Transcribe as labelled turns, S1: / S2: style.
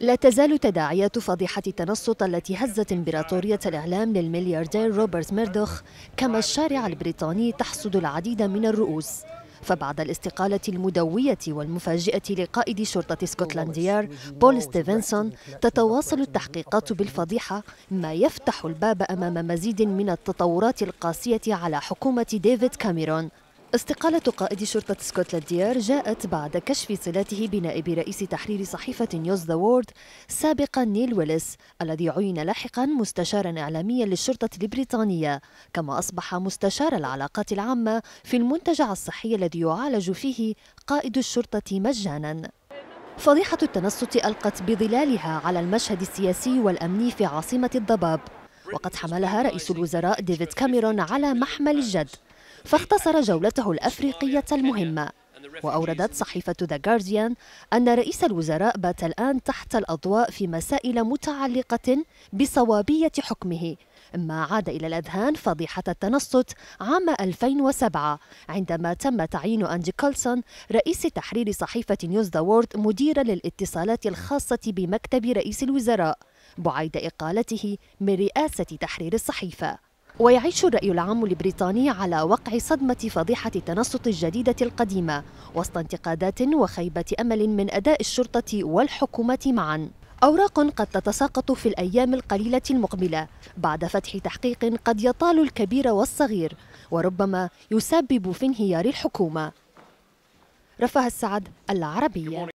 S1: لا تزال تداعيات فضيحة التنصت التي هزت إمبراطورية الإعلام للملياردير روبرت ميردوخ كما الشارع البريطاني تحصد العديد من الرؤوس فبعد الاستقالة المدوية والمفاجئة لقائد شرطة سكوتلانديار بول ستيفنسون تتواصل التحقيقات بالفضيحة ما يفتح الباب أمام مزيد من التطورات القاسية على حكومة ديفيد كاميرون استقالة قائد شرطة سكوتلاند جاءت بعد كشف صلاته بنائب رئيس تحرير صحيفة نيوز ذا وورد سابقا نيل ويلس الذي عين لاحقا مستشارا إعلاميا للشرطة البريطانية كما أصبح مستشار العلاقات العامة في المنتجع الصحي الذي يعالج فيه قائد الشرطة مجانا فضيحة التنصت ألقت بظلالها على المشهد السياسي والأمني في عاصمة الضباب وقد حملها رئيس الوزراء ديفيد كاميرون على محمل الجد فاختصر جولته الأفريقية المهمة وأوردت صحيفة ذا جارديان أن رئيس الوزراء بات الآن تحت الأضواء في مسائل متعلقة بصوابية حكمه ما عاد إلى الأذهان فضيحة التنصت عام 2007 عندما تم تعيين أندي كولسون رئيس تحرير صحيفة نيوز ذا وورد مديرا للاتصالات الخاصة بمكتب رئيس الوزراء بعيد إقالته من رئاسة تحرير الصحيفة ويعيش الرأي العام البريطاني على وقع صدمة فضيحة التنصت الجديدة القديمة وسط انتقادات وخيبة أمل من أداء الشرطة والحكومة معاً أوراق قد تتساقط في الأيام القليلة المقبلة بعد فتح تحقيق قد يطال الكبير والصغير وربما يسبب في انهيار الحكومة رفاه السعد العربية